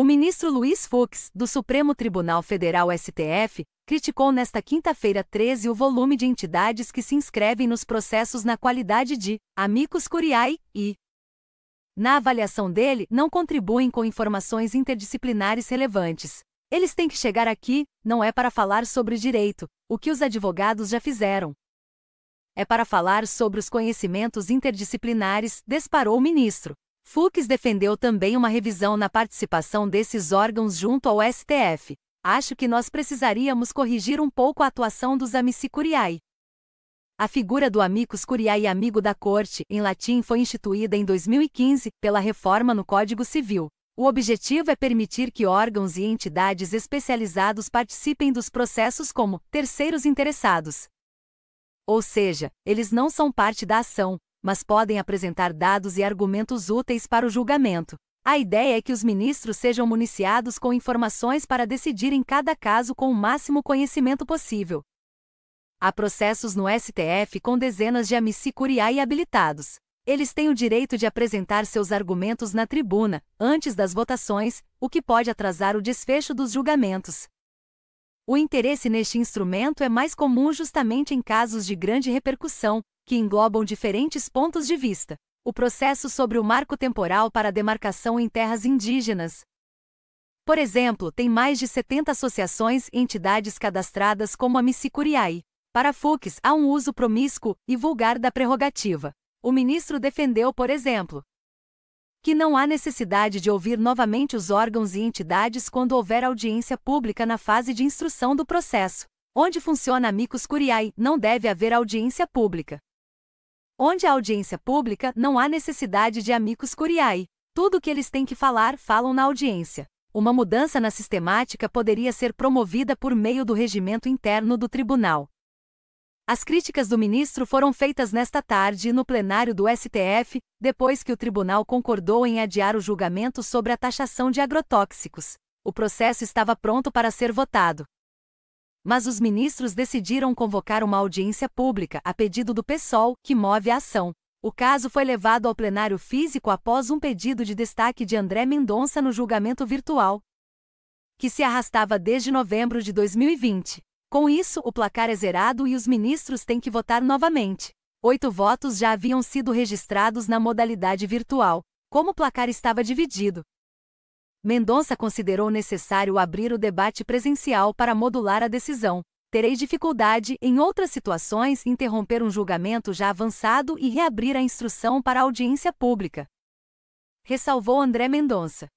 O ministro Luiz Fux, do Supremo Tribunal Federal STF, criticou nesta quinta-feira 13 o volume de entidades que se inscrevem nos processos na qualidade de amicus curiae e na avaliação dele, não contribuem com informações interdisciplinares relevantes. Eles têm que chegar aqui, não é para falar sobre direito, o que os advogados já fizeram. É para falar sobre os conhecimentos interdisciplinares, disparou o ministro. Fux defendeu também uma revisão na participação desses órgãos junto ao STF. Acho que nós precisaríamos corrigir um pouco a atuação dos amici curiae. A figura do amicus curiae amigo da corte, em latim, foi instituída em 2015 pela reforma no Código Civil. O objetivo é permitir que órgãos e entidades especializados participem dos processos como terceiros interessados. Ou seja, eles não são parte da ação, mas podem apresentar dados e argumentos úteis para o julgamento. A ideia é que os ministros sejam municiados com informações para decidir em cada caso com o máximo conhecimento possível. Há processos no STF com dezenas de amici curiae habilitados. Eles têm o direito de apresentar seus argumentos na tribuna, antes das votações, o que pode atrasar o desfecho dos julgamentos. O interesse neste instrumento é mais comum justamente em casos de grande repercussão, que englobam diferentes pontos de vista. O processo sobre o marco temporal para a demarcação em terras indígenas. Por exemplo, tem mais de 70 associações e entidades cadastradas como a Missicuriai. Para Fuchs, há um uso promíscuo e vulgar da prerrogativa. O ministro defendeu, por exemplo, que não há necessidade de ouvir novamente os órgãos e entidades quando houver audiência pública na fase de instrução do processo. Onde funciona amicus curiae, não deve haver audiência pública. Onde há audiência pública, não há necessidade de amicus curiae. Tudo o que eles têm que falar, falam na audiência. Uma mudança na sistemática poderia ser promovida por meio do regimento interno do tribunal. As críticas do ministro foram feitas nesta tarde no plenário do STF, depois que o tribunal concordou em adiar o julgamento sobre a taxação de agrotóxicos. O processo estava pronto para ser votado. Mas os ministros decidiram convocar uma audiência pública a pedido do PSOL, que move a ação. O caso foi levado ao plenário físico após um pedido de destaque de André Mendonça no julgamento virtual, que se arrastava desde novembro de 2020. Com isso, o placar é zerado e os ministros têm que votar novamente. Oito votos já haviam sido registrados na modalidade virtual, como o placar estava dividido. Mendonça considerou necessário abrir o debate presencial para modular a decisão. Terei dificuldade, em outras situações, interromper um julgamento já avançado e reabrir a instrução para audiência pública. Ressalvou André Mendonça.